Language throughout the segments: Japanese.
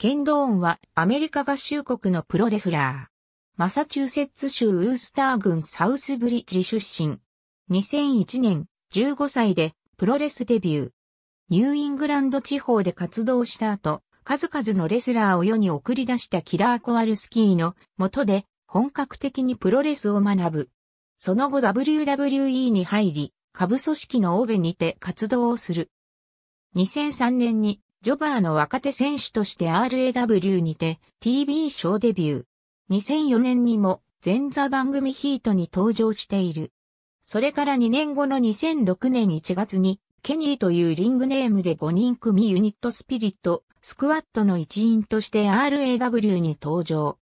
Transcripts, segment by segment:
ケンドーンはアメリカ合衆国のプロレスラー。マサチューセッツ州ウースター郡サウスブリッジ出身。2001年15歳でプロレスデビュー。ニューイングランド地方で活動した後、数々のレスラーを世に送り出したキラー・コアルスキーの下で本格的にプロレスを学ぶ。その後 WWE に入り、下部組織のオーベにて活動をする。2003年にジョバーの若手選手として RAW にて TV ショーデビュー。2004年にも前座番組ヒートに登場している。それから2年後の2006年1月に、ケニーというリングネームで5人組ユニットスピリット、スクワットの一員として RAW に登場。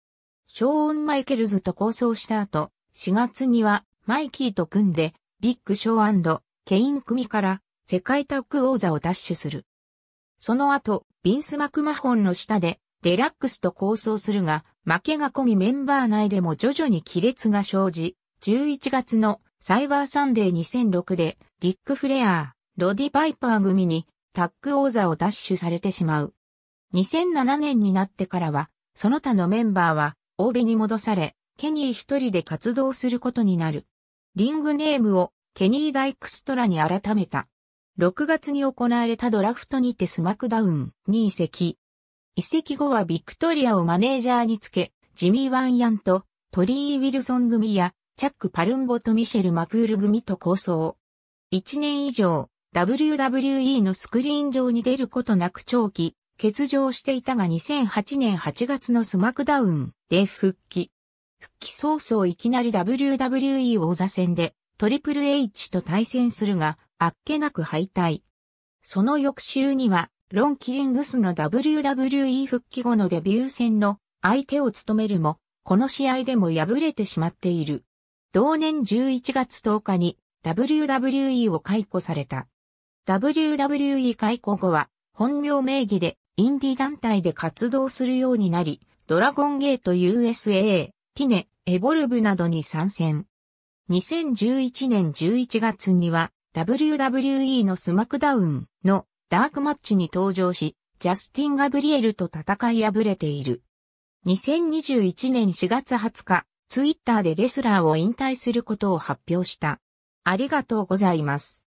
ショーン・マイケルズと構想した後、4月にはマイキーと組んで、ビッグショーケイン組から世界タッグ王座を奪取する。その後、ビンス・マクマホンの下で、デラックスと構想するが、負けが込みメンバー内でも徐々に亀裂が生じ、11月のサイバーサンデー2006で、リック・フレアー、ロディ・パイパー組にタック王座を奪取されてしまう。2007年になってからは、その他のメンバーは、欧米に戻され、ケニー一人で活動することになる。リングネームをケニー・ダイクストラに改めた。6月に行われたドラフトにてスマクダウンに移籍。移籍後はビクトリアをマネージャーにつけ、ジミー・ワンヤンとトリー・ウィルソン組やチャック・パルンボとミシェル・マクール組と構想。1年以上、WWE のスクリーン上に出ることなく長期、欠場していたが2008年8月のスマクダウンで復帰。復帰早々いきなり WWE 王座戦でトリプル H と対戦するが、あっけなく敗退。その翌週には、ロン・キリングスの WWE 復帰後のデビュー戦の相手を務めるも、この試合でも敗れてしまっている。同年11月10日に WWE を解雇された。WWE 解雇後は、本名名義でインディ団体で活動するようになり、ドラゴンゲート USA、ティネ、エボルブなどに参戦。2011年11月には、WWE のスマクダウンのダークマッチに登場し、ジャスティン・ガブリエルと戦い敗れている。2021年4月20日、ツイッターでレスラーを引退することを発表した。ありがとうございます。